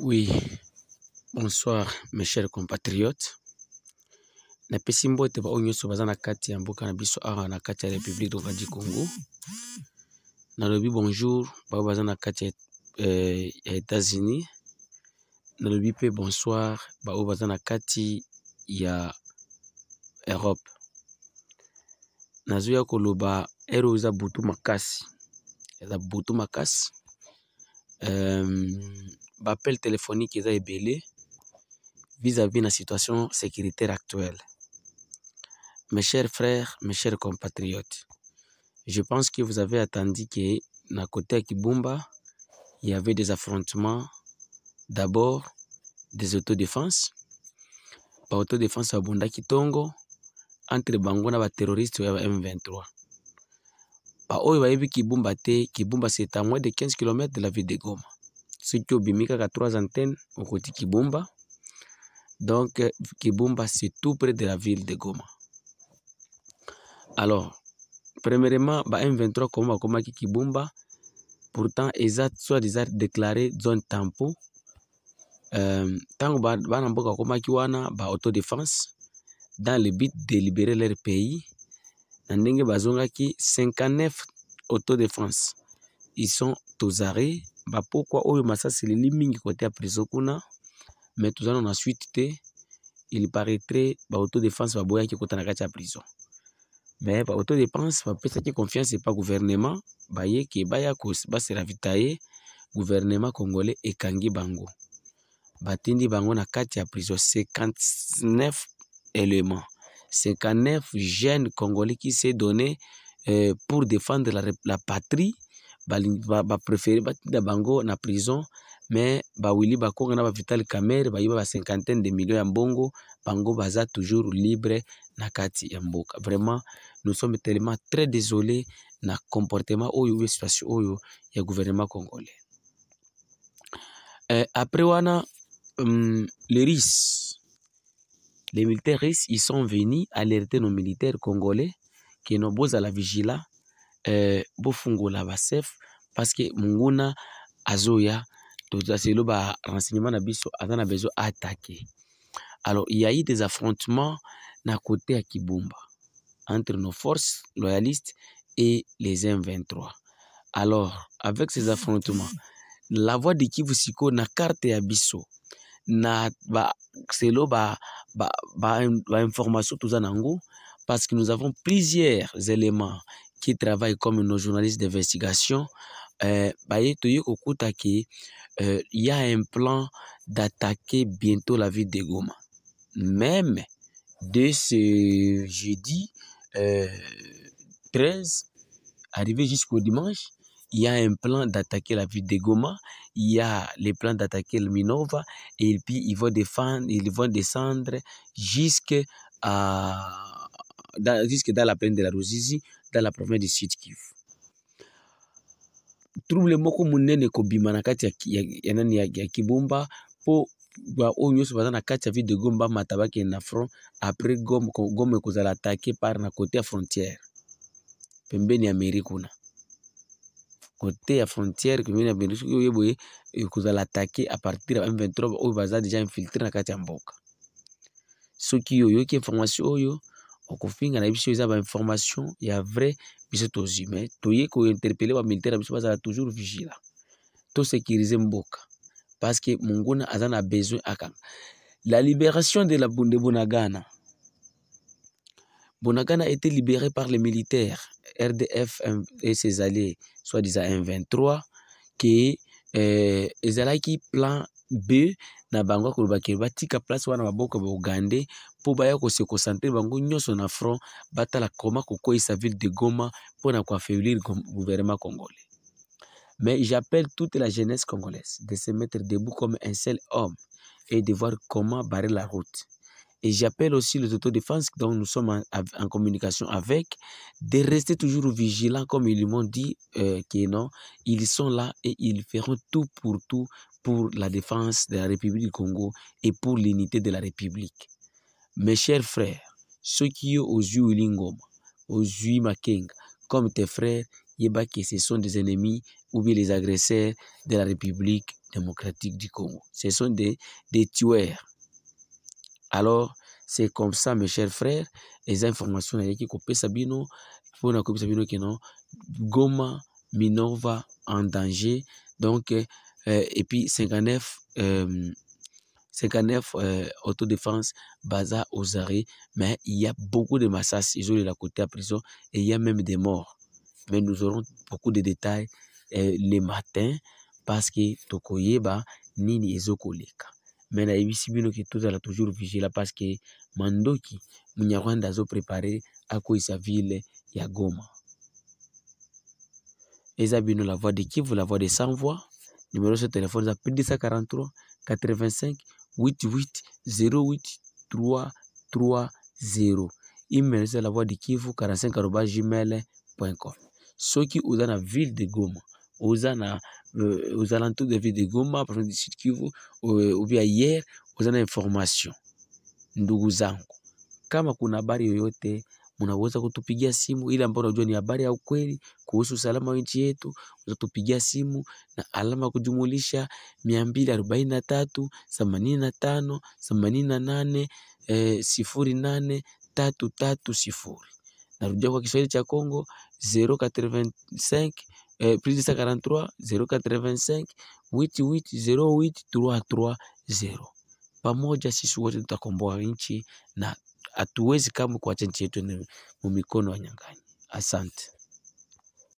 Oui, bonsoir mes chers compatriotes. napesi mbote baoyo nyonso baza na kati ya mboka na biso awa na kati ya république démocrate du congo nalobi bonjour baoyo baza na kati ya eh, états-unis nalobi mpe bonsoir baoyo baza na kati ya europe nazoya koloba ero eza butu makasi eza butu makasi Euh, 'appel téléphonique eza ebele vis-à-vis la situation sécuritaire actuelle mes chers frères mes chers compatriotes je pense que vous avez attendu que na côté ya kibumba il y avait des affrontements d'abord des autodéfenses à babundaki ntongo entre bango na terroristes ya M23 baoyo bayebi kibumba te kibumba c'est à moins de 15 km de la ville de goma soki obimi kaka 3 antenne okoti kibumba donc kibumba c'est tout près de la ville de goma alors premièrement ba m23 komo bakomaki kibumba pourtant eza soi-disant déclaré zone tampo euh, ntango bana mboka bakomaki wana ba autodéfense dans le but de libérer leur pays na ndenge bazongaki 59 auto de france ison tozare bapokwa oyo masasi eleli mingi kotea prison kuna me toza nano na suite te il paraîtrait baauto défense baboyaki kota na kati ya prison me baauto défense bapesaki confiance epa gouvernement bayeke baya base ravitaye gouvernement congolais ekangi bango batindi bango na kati ya prison 59 éléments 59 jeunes congolais qui s'est donné euh, pour défendre la, la patrie va préférer batinda bango na prison vital bawili bakonga na 50 ba cinquantaine de millions ya mbongo bango baza toujours libre na kati ya mboka vraiment nous sommes tellement très désolés na comportement oyo la situation oyo ya gouvernement congolais euh, après wana a hum, le risques les militaires russes, sont venus alerter nos militaires congolais que nous la vigila euh, la basef parce que munguna azoya tout tota ba renseignement na biso a a besoin attaquer alors il y a eu des affrontements na côté à Kibumba entre nos forces loyalistes et les M23 alors avec ces affrontements la voie de Kivu na carte ya biso na Baxelo ba, ba, ba, information tout parce que nous avons plusieurs éléments qui travaillent comme nos journalistes d'investigation euh, bah, euh, il y a un plan d'attaquer bientôt la ville de Goma. Même de ce jeudi 13, euh, arrivé jusqu'au dimanche, il y a un plan d'attaquer la ville de Goma, il y a le plan d'attaquer le Minova, et puis ils vont défendre, ils vont descendre jusqu'à dans, jusque dans la plaine de la Ruzizi, dans la province de Sud Kivu. trouble moko monene ko na kati ya, nani ya, ya kibumba po wa nyonso baza kati ya ville de Goma mata na front après Goma Goma ekozala attaquer par na côté ya frontière pembeni ya mairie kote ya frontiere pembeni ya belgique oyo boye ekozala eh, atake apartir ya m23 oyo baza deja infiltre na kati ya mboka soki oyoki information oyo okofinga na biso eza bainformation ya vrai biso tozwi me toye kointerpele bamilitaire na biso bazala toujours vigila tosécurize mboka parceke monguna aza na besoin akanga la libération de, la, de bonagana bonagana a été libéré par les militaires RDF et ses alliés, soi-disant M23, qui est euh, qui plan b na bango ya batika place wana maboko ya baugande mpo baya kose concentre bango nyoso na front batala koma la ville de goma pour mpona le gouvernement congolais mais j'appelle toute la jeunesse congolaise de se mettre debout comme un seul homme et de voir comment barrer la route et j'appelle aussi les autodéfenses dont nous sommes en, communication avec de rester toujours vigilants, comme ils m'ont dit euh, non, ils sont là et ils feront tout pour tout pour la défense de la République du Congo et pour l'unité de la République. Mes chers frères, ceux qui ont aux yeux Lingoma, aux yeux comme tes frères, Yeba, ce sont des ennemis ou bien les agresseurs de la République démocratique du Congo. Ce sont des, des tueurs. Alors, c'est comme ça, mes chers frères, les informations qui kopesa bino pona Sabino qui non Goma Minova en danger. Donc euh, et puis 59 euh, 59 euh, autodéfense Baza Ozari, mais il y a beaucoup de massacres isolés de la côté à prison et il y a même des morts. Mais nous aurons beaucoup de détails euh, le matin parce que Tokoyeba Nini Ezokoleka. me nayebisi bino ke tozala toujours vigila parceke mandoki munyarwanda azoprepare akweyisa ville ya goma eza bino la voix de kivu la voix de sans voix numero so telefone eza plus 243 85 88 08 3 3 0 email eza la voix de kivu 45 gmail com soki oza na ville de goma Oza na euh, aux alentours de ville de Goma, par exemple du Sud Kivu, euh, ou pia hier, oza na information. Ndugu zangu, kama kuna habari yoyote munaweza kutupigia simu ile ambayo unajua ni habari ya ukweli kuhusu usalama wa nchi yetu, utatupigia simu na alama kujumulisha mia mbili arobaini na tatu themanini na tano themanini na nane eh, sifuri nane tatu tatu sifuri. Narudia kwa Kiswahili cha Kongo 085 euh, plus 243 085 88 08 33 0. Pamoja sisi wote tutakomboa nchi na hatuwezi kamwe kuacha nchi yetu mumikono mikono nyang'anyi. Asante.